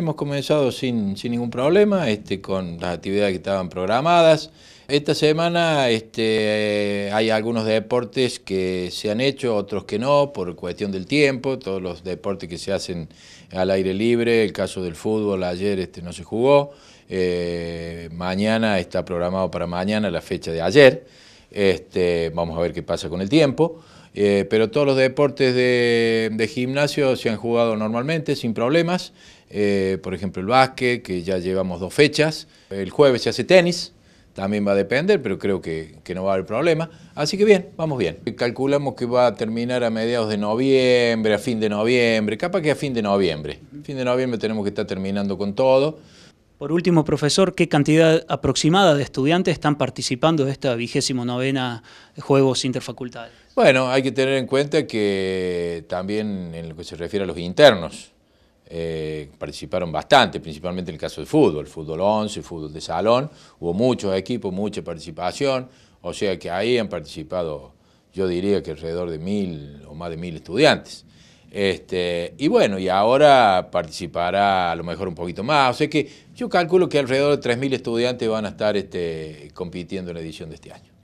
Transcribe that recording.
Hemos comenzado sin, ningún problema, este, con las actividades que estaban programadas. Esta semana este, eh, hay algunos deportes que se han hecho, otros que no, por cuestión del tiempo. Todos los deportes que se hacen al aire libre, el caso del fútbol ayer este, no se jugó. Eh, mañana está programado para mañana la fecha de ayer. Este, vamos a ver qué pasa con el tiempo. Eh, pero todos los deportes de, gimnasio se han jugado normalmente, sin problemas. Eh, por ejemplo, el básquet, que ya llevamos dos fechas. El jueves se hace tenis, también va a depender, pero creo que, que, no va a haber problema. Así que bien, vamos bien. Calculamos que va a terminar a mediados de noviembre, a fin de noviembre, capaz que a fin de noviembre. fin de noviembre tenemos que estar terminando con todo. Por último, profesor, ¿qué cantidad aproximada de estudiantes están participando de esta vigésimo novena Juegos Interfacultades? Bueno, hay que tener en cuenta que también en lo que se refiere a los internos, eh, participaron bastante, principalmente en el caso del fútbol, fútbol 11, fútbol de salón, hubo muchos equipos, mucha participación, o sea que ahí han participado, yo diría que alrededor de mil o más de mil estudiantes. Este, y bueno, y ahora participará a lo mejor un poquito más. O sea que yo calculo que alrededor de 3.000 estudiantes van a estar este, compitiendo en la edición de este año.